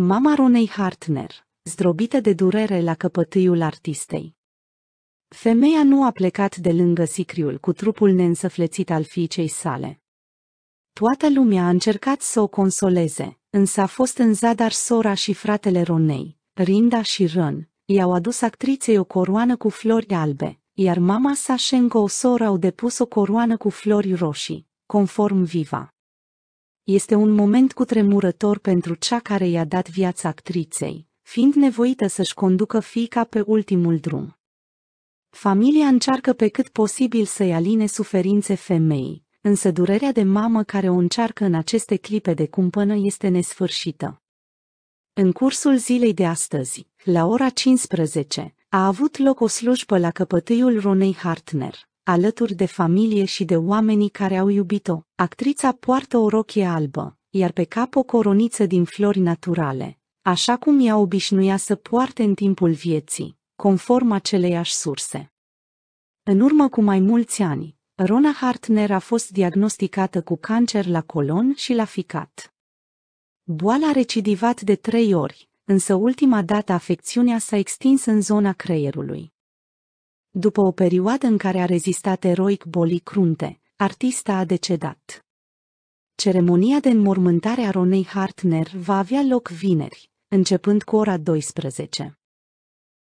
Mama Ronei Hartner, zdrobită de durere la căpătâiul artistei. Femeia nu a plecat de lângă sicriul cu trupul neînsăflețit al fiicei sale. Toată lumea a încercat să o consoleze, însă a fost în zadar sora și fratele Ronei, Rinda și Rân, i-au adus actriței o coroană cu flori albe, iar mama sa și o soră au depus o coroană cu flori roșii, conform Viva. Este un moment cutremurător pentru cea care i-a dat viața actriței, fiind nevoită să-și conducă fiica pe ultimul drum. Familia încearcă pe cât posibil să-i aline suferințe femeii, însă durerea de mamă care o încearcă în aceste clipe de cumpănă este nesfârșită. În cursul zilei de astăzi, la ora 15, a avut loc o slujbă la căpătâiul Ronei Hartner, alături de familie și de oamenii care au iubit-o. Actrița poartă o rochie albă, iar pe cap o coroniță din flori naturale, așa cum ea obișnuia să poarte în timpul vieții, conform aceleiași surse. În urmă cu mai mulți ani, Rona Hartner a fost diagnosticată cu cancer la colon și la ficat. Boala a recidivat de trei ori, însă ultima dată afecțiunea s-a extins în zona creierului. După o perioadă în care a rezistat eroic bolii crunte, artista a decedat. Ceremonia de înmormântare a Ronei Hartner va avea loc vineri, începând cu ora 12.